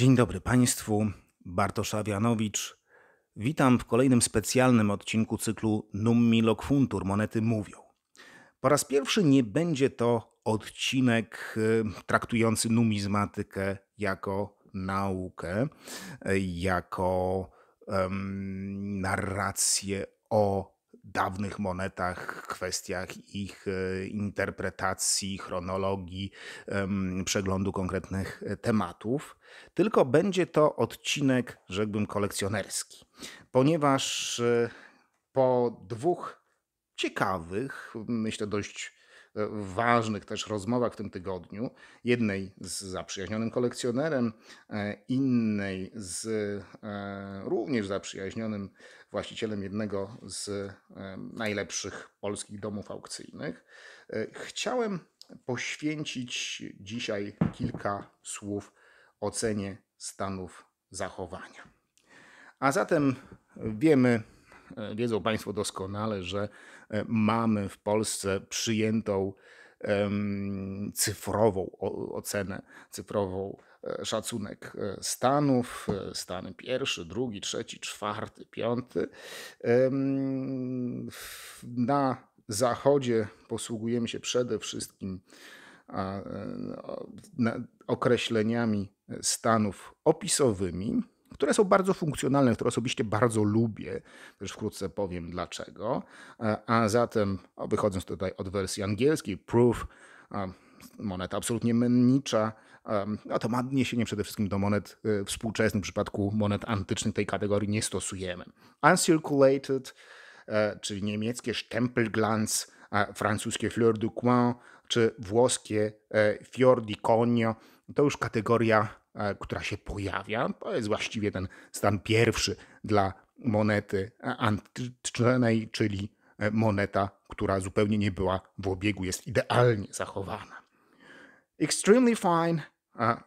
Dzień dobry Państwu, Bartosz Awianowicz. Witam w kolejnym specjalnym odcinku cyklu Nummi Lokfuntur Monety Mówią. Po raz pierwszy nie będzie to odcinek y, traktujący numizmatykę jako naukę, y, jako um, narrację o dawnych monetach, kwestiach ich e, interpretacji, chronologii, przeglądu konkretnych e, tematów, tylko będzie to odcinek, rzekłbym, kolekcjonerski, ponieważ e, po dwóch ciekawych, myślę dość ważnych też rozmowach w tym tygodniu. Jednej z zaprzyjaźnionym kolekcjonerem, innej z również zaprzyjaźnionym właścicielem jednego z e, najlepszych polskich domów aukcyjnych. E, chciałem poświęcić dzisiaj kilka słów ocenie stanów zachowania. A zatem wiemy, e, wiedzą Państwo doskonale, że mamy w Polsce przyjętą cyfrową ocenę, cyfrową E, szacunek e, stanów, e, stany pierwszy, drugi, trzeci, czwarty, piąty. Na zachodzie posługujemy się przede wszystkim określeniami stanów opisowymi, które są bardzo funkcjonalne, które osobiście bardzo lubię, też wkrótce powiem dlaczego. A zatem, wychodząc tutaj od wersji angielskiej, proof, moneta absolutnie mennicza, a to ma odniesienie przede wszystkim do monet y, współczesnych. W przypadku monet antycznych tej kategorii nie stosujemy. Uncirculated, e, czyli niemieckie Stempelglanz, francuskie Fleur du Coin, czy włoskie e, Fior di Cogno, to już kategoria, e, która się pojawia. To jest właściwie ten stan pierwszy dla monety antycznej, czyli moneta, która zupełnie nie była w obiegu, jest idealnie zachowana extremely fine,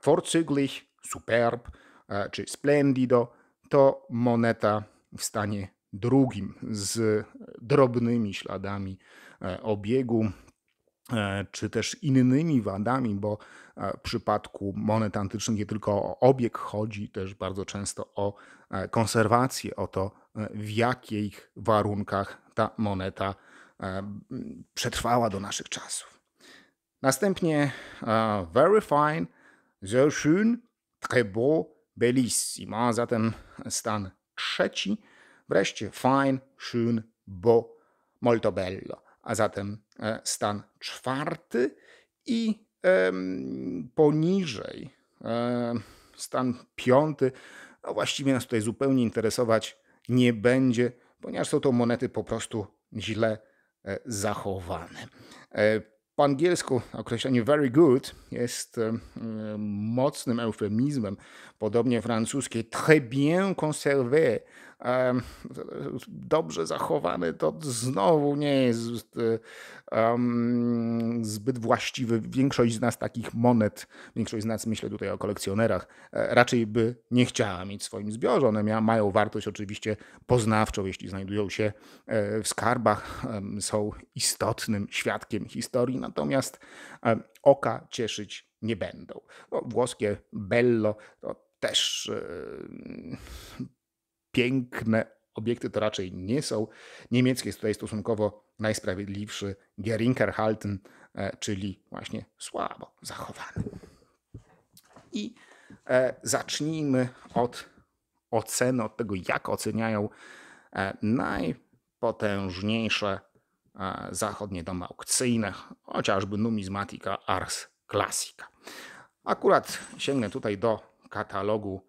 vorzüglich, superb czy splendido to moneta w stanie drugim z drobnymi śladami e, obiegu e, czy też innymi wadami, bo e, w przypadku monet antycznych nie tylko o obieg chodzi, też bardzo często o konserwację, o to w jakich warunkach ta moneta przetrwała do naszych czasów. Następnie uh, very fine, sehr schön, très beau, bellissimo. A zatem stan trzeci. Wreszcie fine, schön, beau, molto bello. A zatem e, stan czwarty i poniżej e, stan piąty. No właściwie nas tutaj zupełnie interesować nie będzie, ponieważ są to monety po prostu źle zachowane. Po angielsku określenie very good jest mocnym eufemizmem, podobnie francuskie très bien conservé dobrze zachowany, to znowu nie jest y, zbyt właściwy. Większość z nas takich monet, większość z nas myślę tutaj o kolekcjonerach, e, raczej by nie chciała mieć w swoim zbiorze. One mają wartość oczywiście poznawczą, jeśli znajdują się e, w skarbach, są istotnym świadkiem historii, natomiast oka cieszyć nie będą. No, włoskie bello to też piękne obiekty to raczej nie są. Niemiecki jest tutaj stosunkowo najsprawiedliwszy Gerinkerhalten, e, czyli właśnie słabo zachowany. I e, zacznijmy od oceny, od tego, jak oceniają e, najpotężniejsze zachodnie domy aukcyjne, chociażby numizmatika Ars Classica. Akurat sięgnę tutaj do katalogu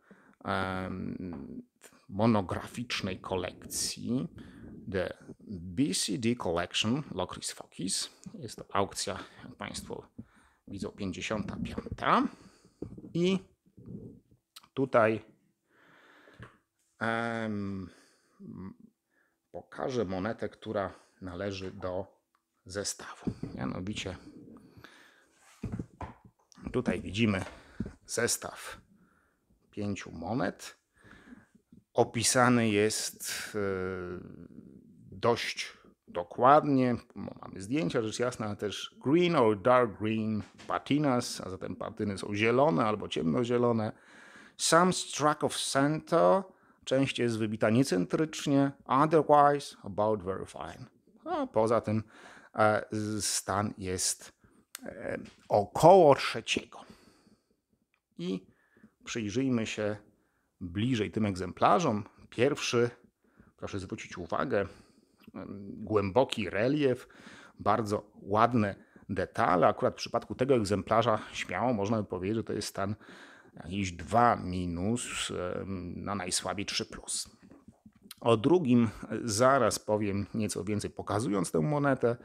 monograficznej kolekcji The BCD Collection Locris Focus. Jest to aukcja, jak Państwo widzą, 55. I tutaj pokażę monetę, która należy do zestawu. Mianowicie tutaj widzimy zestaw pięciu monet opisany jest e, dość dokładnie. Mamy zdjęcia, rzecz jasna, ale też green or dark green patinas, a zatem patyny są zielone albo ciemnozielone. Some struck of center, część jest wybita niecentrycznie, otherwise about very fine. A poza tym e, stan jest e, około trzeciego. I przyjrzyjmy się bliżej tym egzemplarzom. Pierwszy, proszę zwrócić uwagę, głęboki relief, bardzo ładne detale. Akurat w przypadku tego egzemplarza śmiało można by powiedzieć, że to jest stan jakiś 2 minus, na najsłabiej 3 plus. O drugim zaraz powiem nieco więcej, pokazując tę monetę.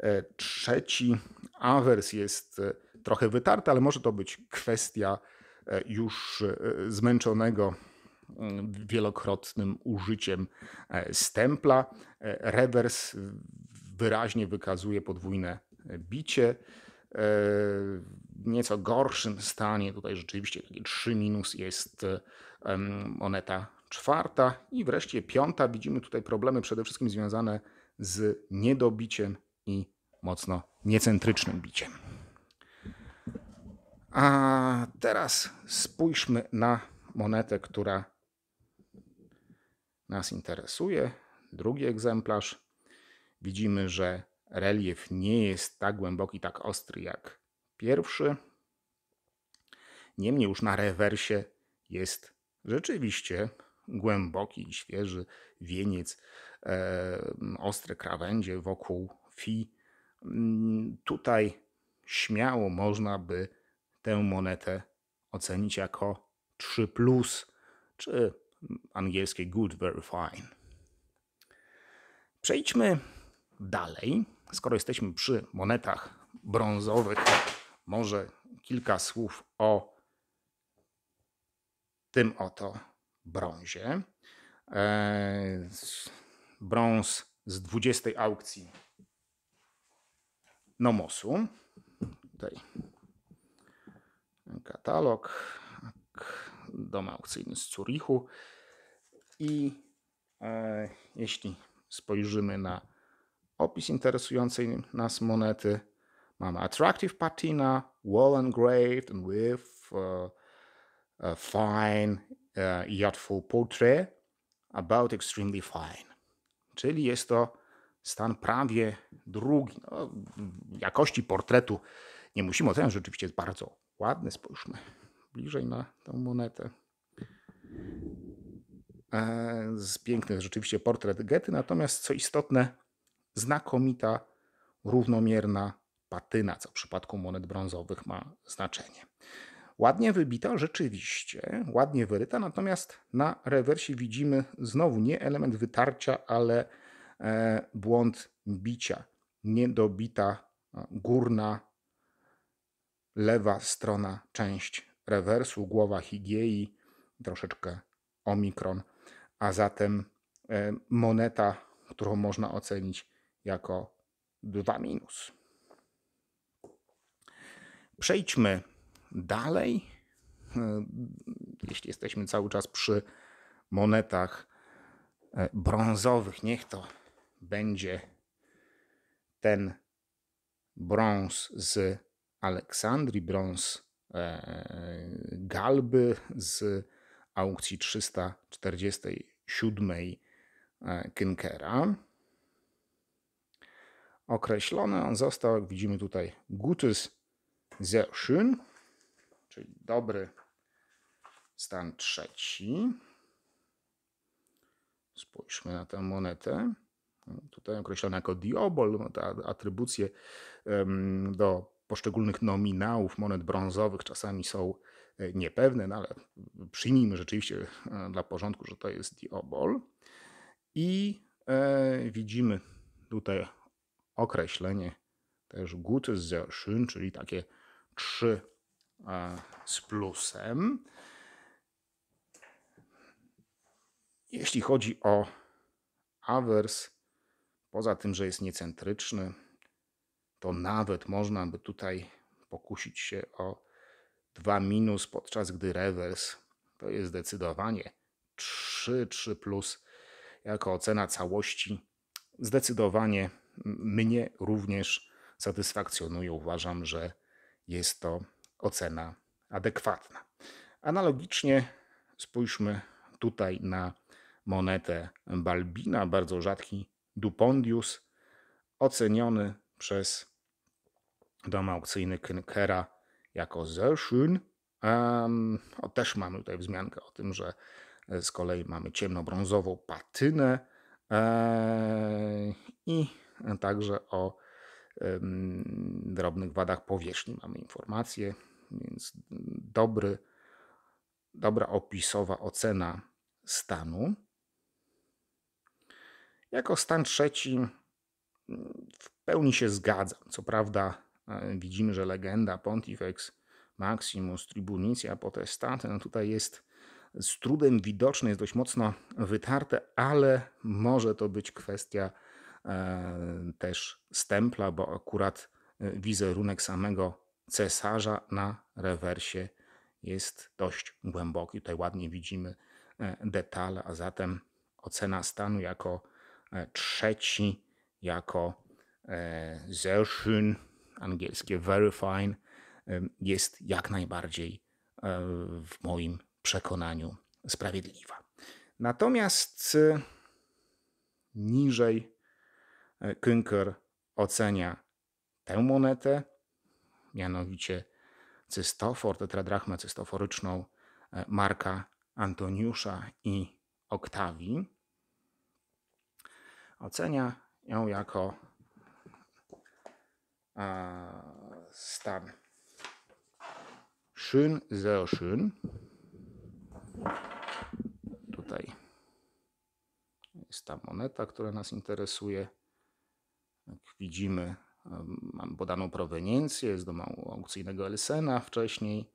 E, trzeci awers jest e, trochę wytarty, ale może to być kwestia już e, zmęczonego mm, wielokrotnym użyciem e, stempla. E, rewers wyraźnie wykazuje podwójne bicie. W nieco gorszym stanie, tutaj rzeczywiście takie 3 minus jest moneta czwarta i wreszcie piąta. Widzimy tutaj problemy przede wszystkim związane z niedobiciem i mocno niecentrycznym biciem. A teraz spójrzmy na monetę, która nas interesuje. Drugi egzemplarz. Widzimy, że relief nie jest tak głęboki, tak ostry jak pierwszy. Niemniej już na rewersie jest rzeczywiście głęboki i świeży wieniec, e, ostre krawędzie wokół fi. Mm, tutaj śmiało można by tę monetę ocenić jako 3, czy mm, angielskie good, very fine. Przejdźmy dalej. Skoro jesteśmy przy monetach brązowych, może kilka słów o tym oto brązie. E, brąz z 20 aukcji Nomosu. Tutaj katalog, tak, dom aukcyjny z Zurichu i e, jeśli spojrzymy na opis interesującej nas monety, mamy attractive patina, well engraved and with uh, a fine uh, e, yachtful portrait about extremely fine. Czyli jest to stan prawie drugi. No, jakości portretu nie musimy oceniać, rzeczywiście jest bardzo Ładny, spójrzmy bliżej na tę monetę. E, z pięknych rzeczywiście portret Getty, natomiast co istotne, znakomita, równomierna patyna, co w przypadku monet brązowych ma znaczenie. Ładnie wybita, rzeczywiście, ładnie wyryta, natomiast na rewersie widzimy znowu nie element wytarcia, ale e, błąd bicia. Niedobita górna lewa strona, część rewersu, głowa Higiei, troszeczkę omikron, a zatem e, moneta, którą można ocenić jako 2 minus. Przejdźmy dalej. E, jeśli jesteśmy cały czas przy monetach e, brązowych, niech to będzie ten brąz z Aleksandrii, brąz e, Galby z aukcji 347 e, Kinkera. Określony on został, jak widzimy tutaj, Gutes sehr czyli dobry stan trzeci. Spójrzmy na tę monetę. Tutaj określona jako diobol, atrybucje do poszczególnych nominałów monet brązowych czasami są e, niepewne, no ale przyjmijmy rzeczywiście e, dla porządku, że to jest diobol. I e, widzimy tutaj określenie też Gutes sehr czyli takie trzy z plusem. Jeśli chodzi o awers, poza tym, że jest niecentryczny, to nawet można by tutaj pokusić się o 2 minus, podczas gdy rewers to jest zdecydowanie 3, 3 plus jako ocena całości. Zdecydowanie mnie również satysfakcjonuje. Uważam, że jest to ocena adekwatna. Analogicznie spójrzmy tutaj na monetę Balbina, bardzo rzadki Dupondius, oceniony przez dom aukcyjny Kinkera jako sehr Um, o, też mamy tutaj wzmiankę o tym, że e, z kolei mamy ciemnobrązową patynę e, i także o drobnych wadach powierzchni mamy informacje, więc dobry, dobra opisowa ocena stanu. Jako stan trzeci mm, w pełni się zgadzam. Co prawda e, widzimy, że legenda Pontifex Maximus Tribunicia Potestatem no tutaj jest z trudem widoczne, jest dość mocno wytarte, ale może to być kwestia e, też stempla, bo akurat e, wizerunek samego cesarza na rewersie jest dość głęboki. Tutaj ładnie widzimy detale, a zatem ocena stanu jako trzeci, jako E, sehr schön, angielskie very fine, jest jak najbardziej e, w moim przekonaniu sprawiedliwa. Natomiast e, niżej Künker ocenia tę monetę, mianowicie cystofor, tetradrachmę cystoforyczną Marka Antoniusza i Oktawii. Ocenia ją jako stan. Szyn, sehr szyn. Tutaj jest ta moneta, która nas interesuje. Jak widzimy, mam podaną proweniencję, jest do aukcyjnego Elsena wcześniej.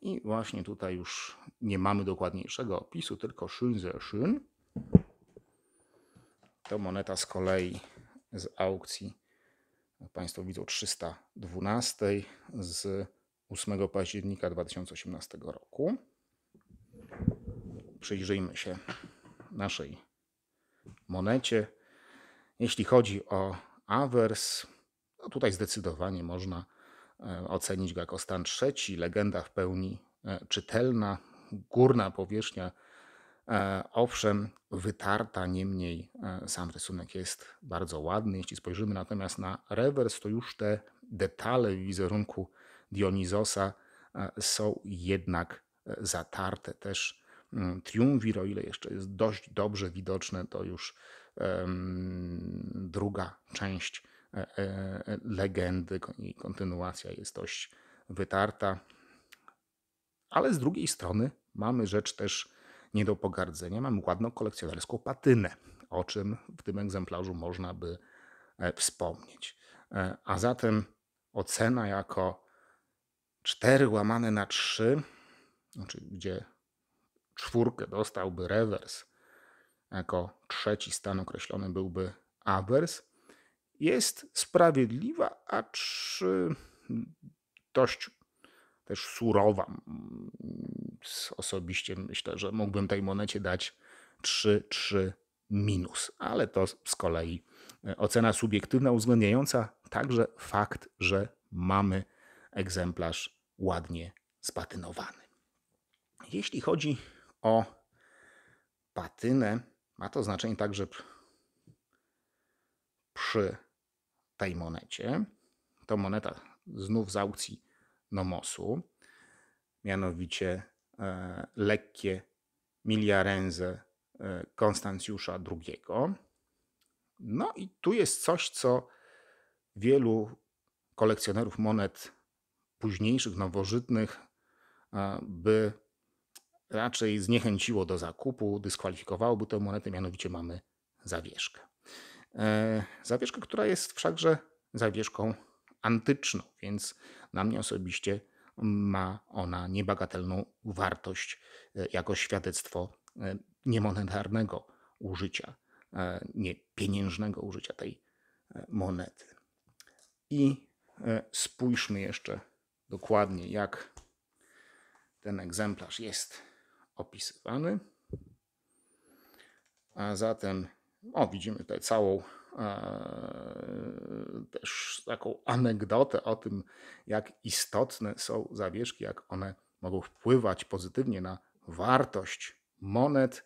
I właśnie tutaj już nie mamy dokładniejszego opisu, tylko szyn sehr szyn. To moneta z kolei z aukcji Państwo widzą 312 z 8 października 2018 roku. Przyjrzyjmy się naszej monecie. Jeśli chodzi o awers, no tutaj zdecydowanie można e, ocenić go jako stan trzeci, legenda w pełni e, czytelna, górna powierzchnia E, owszem, wytarta, niemniej e, sam rysunek jest bardzo ładny. Jeśli spojrzymy natomiast na rewers, to już te detale wizerunku Dionizosa e, są jednak zatarte. Też mm, triumvir, o ile jeszcze jest dość dobrze widoczne, to już druga część legendy i kontynuacja jest dość wytarta. Ale z drugiej strony mamy rzecz też nie do pogardzenia. Mam ładną kolekcjonerską patynę, o czym w tym egzemplarzu można by e, wspomnieć. E, a zatem ocena jako 4 łamane na 3, znaczy gdzie czwórkę dostałby rewers, jako trzeci stan określony byłby awers, jest sprawiedliwa, acz dość też surowa. Mm, osobiście myślę, że mógłbym tej monecie dać 3-3 minus, ale to z kolei e, ocena subiektywna uwzględniająca także fakt, że mamy egzemplarz ładnie spatynowany. Jeśli chodzi o patynę, ma to znaczenie także przy tej monecie. To moneta znów z aukcji nomosu, mianowicie e, lekkie miliarenze e, Konstancjusza II. No i tu jest coś, co wielu kolekcjonerów monet późniejszych, nowożytnych, e, by raczej zniechęciło do zakupu, dyskwalifikowałoby tę monetę, mianowicie mamy zawieszkę. Zawieszkę, która jest wszakże zawieszką antyczną, więc na mnie osobiście ma ona niebagatelną wartość e, jako świadectwo e, niemonetarnego użycia, e, nie pieniężnego użycia tej monety. I spójrzmy jeszcze dokładnie, jak ten egzemplarz jest opisywany. A zatem, o, widzimy tutaj całą E, też taką anegdotę o tym, jak istotne są zawieszki, jak one mogą wpływać pozytywnie na wartość monet.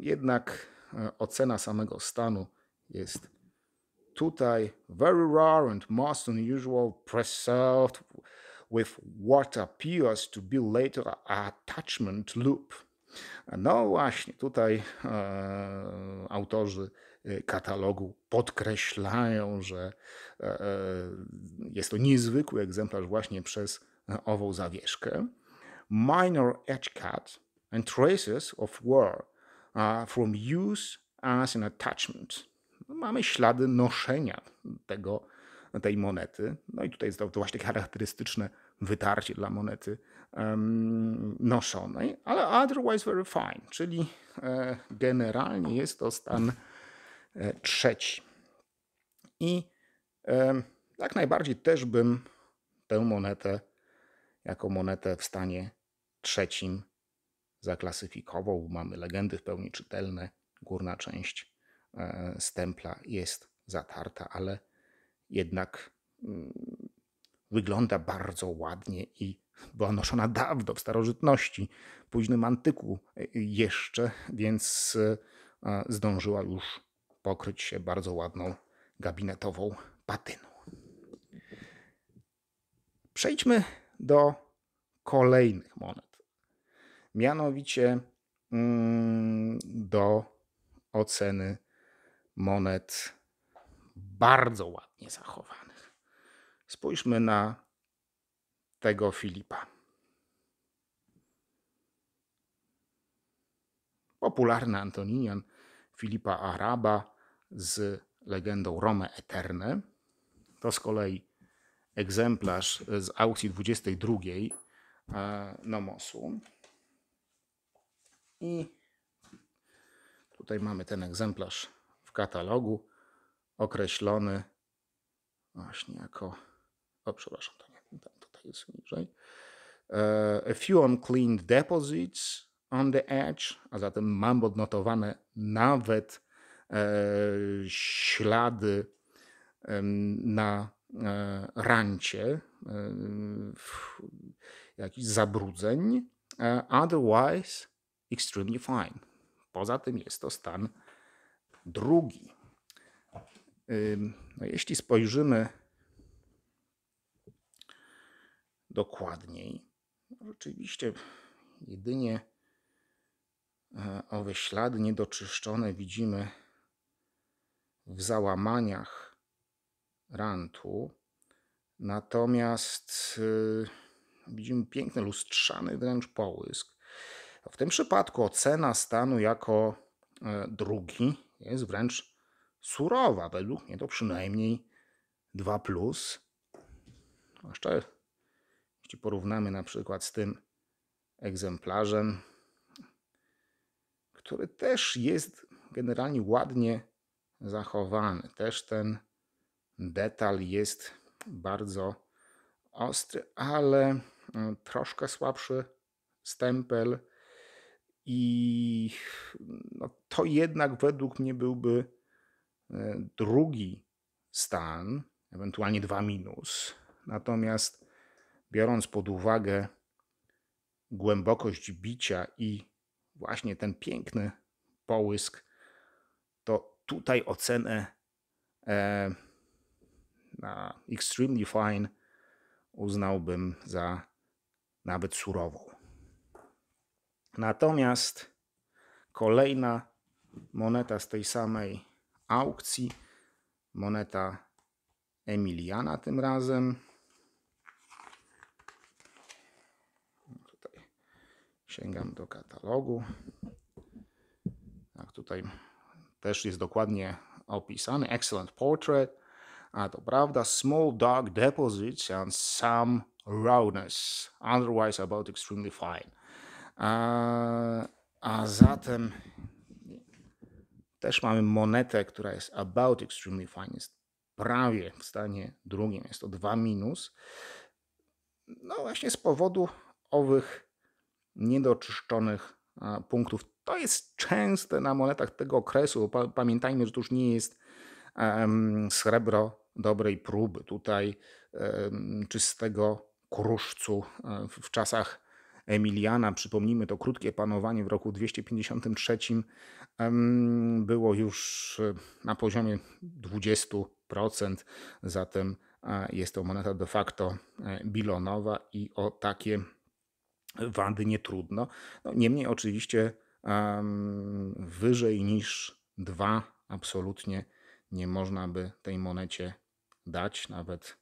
Jednak e, ocena samego stanu jest tutaj very rare and most unusual, preserved with what appears to be later attachment loop. No właśnie, tutaj e, autorzy Y, katalogu podkreślają, że e, e, jest to niezwykły egzemplarz właśnie przez e, ową zawieszkę. Minor edge cut and traces of wear from use as an attachment. Mamy ślady noszenia tego, tej monety. No i tutaj jest to właśnie charakterystyczne wytarcie dla monety um, noszonej, ale otherwise very fine, czyli e, generalnie jest to stan trzeci. I jak najbardziej też bym tę monetę jako monetę w stanie trzecim zaklasyfikował. Mamy legendy w pełni czytelne, górna część e, stempla jest zatarta, ale jednak mm, wygląda bardzo ładnie i była noszona dawno, w starożytności, późnym antyku e, jeszcze, więc e, zdążyła już pokryć się bardzo ładną gabinetową patyną. Przejdźmy do kolejnych monet, mianowicie mm, do oceny monet bardzo ładnie zachowanych. Spójrzmy na tego Filipa. Popularny Antoninian Filipa Araba z legendą Rome Eterne. To z kolei egzemplarz z aukcji 22 e, Nomosu. I tutaj mamy ten egzemplarz w katalogu określony właśnie jako. O, przepraszam, to nie, tutaj jest niżej. A e, few uncleaned deposits on the edge, a zatem mam odnotowane nawet e, ślady e, na e, rancie e, jakichś zabrudzeń. E, otherwise, extremely fine. Poza tym jest to stan drugi. No jeśli spojrzymy dokładniej, no, rzeczywiście jedynie E, owe ślady niedoczyszczone widzimy w załamaniach rantu. Natomiast y, widzimy piękny lustrzany wręcz połysk. W tym przypadku ocena stanu jako e, drugi jest wręcz surowa. Według mnie to przynajmniej 2. Plus. Jeszcze jeśli porównamy na przykład z tym egzemplarzem który też jest generalnie ładnie zachowany. Też ten detal jest bardzo ostry, ale mm, troszkę słabszy stempel i no to jednak według mnie byłby e, drugi stan, ewentualnie dwa minus. Natomiast biorąc pod uwagę głębokość bicia i właśnie ten piękny połysk, to tutaj ocenę e, na extremely fine uznałbym za nawet surową. Natomiast kolejna moneta z tej samej aukcji, moneta Emiliana tym razem, Sięgam do katalogu. Tak, tutaj też jest dokładnie opisany. Excellent portrait. A to prawda, small dark deposits and some roundness. Otherwise about extremely fine. A, a zatem też mamy monetę, która jest about extremely fine, jest prawie w stanie drugim, jest to 2 minus. No właśnie z powodu owych niedoczyszczonych punktów. To jest częste na monetach tego okresu. Pamiętajmy, że to już nie jest srebro dobrej próby. Tutaj czystego kruszcu e, w czasach Emiliana, przypomnijmy to krótkie panowanie w roku 253, było już e, na poziomie 20%, zatem e, jest to moneta de facto bilonowa i o takie Wandy nie trudno. No, niemniej oczywiście wyżej niż dwa absolutnie nie można by tej monecie dać, nawet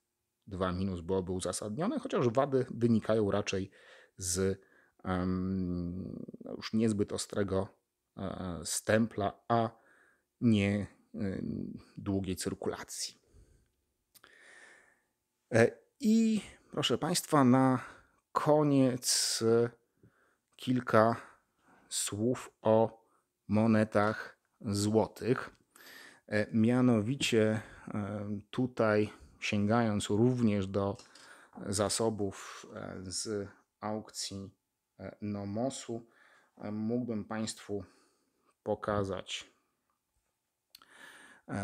dwa minus byłoby uzasadnione, chociaż wady wynikają raczej z um, już niezbyt ostrego um, stempla, a nie um, długiej cyrkulacji. E, I proszę Państwa, na koniec kilka słów o monetach złotych. E, mianowicie e, tutaj sięgając również do zasobów e, z aukcji Nomosu, mógłbym Państwu pokazać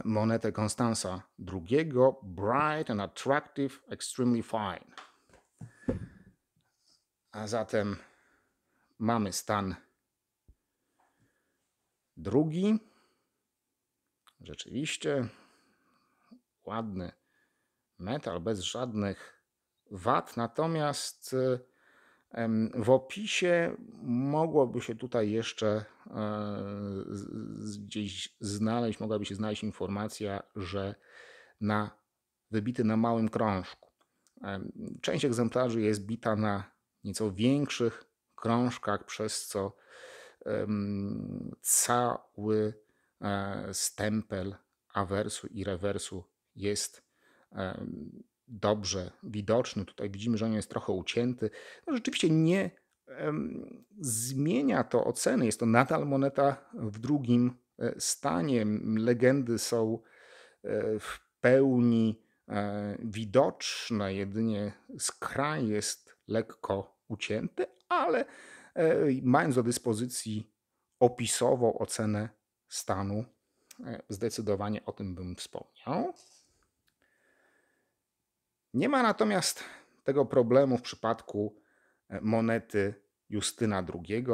monetę Konstansa II, Bright and Attractive, Extremely Fine. A zatem mamy stan drugi. Rzeczywiście ładny metal bez żadnych wad. Natomiast w opisie mogłoby się tutaj jeszcze e, gdzieś znaleźć, mogłaby się znaleźć informacja, że na wybity na małym krążku. Część egzemplarzy jest bita na nieco większych krążkach, przez co cały e, stempel awersu i rewersu jest dobrze widoczny. Tutaj widzimy, że on jest trochę ucięty. No rzeczywiście nie zmienia to oceny. Jest to nadal moneta w drugim e, stanie. Legendy są e, w pełni widoczne, jedynie skraj jest lekko ucięty, ale e, mając do dyspozycji opisową ocenę stanu, e, zdecydowanie o tym bym wspomniał. Nie ma natomiast tego problemu w przypadku e, monety Justyna II.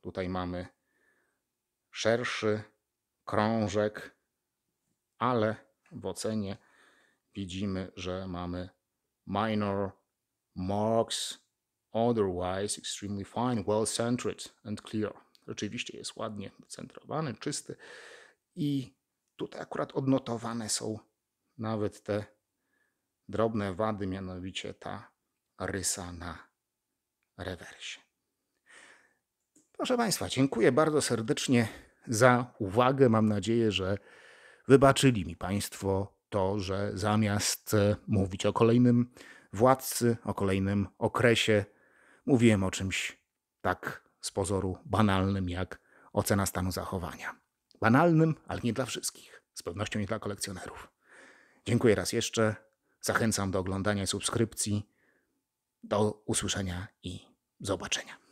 Tutaj mamy szerszy krążek, ale w ocenie widzimy, że mamy minor marks otherwise extremely fine, well-centered and clear. Rzeczywiście jest ładnie centrowany, czysty i tutaj akurat odnotowane są nawet te drobne wady, mianowicie ta rysa na rewersie. Proszę Państwa, dziękuję bardzo serdecznie za uwagę. Mam nadzieję, że wybaczyli mi Państwo to, że zamiast mówić o kolejnym władcy, o kolejnym okresie Mówiłem o czymś tak z pozoru banalnym jak ocena stanu zachowania. Banalnym, ale nie dla wszystkich. Z pewnością nie dla kolekcjonerów. Dziękuję raz jeszcze. Zachęcam do oglądania i subskrypcji. Do usłyszenia i zobaczenia.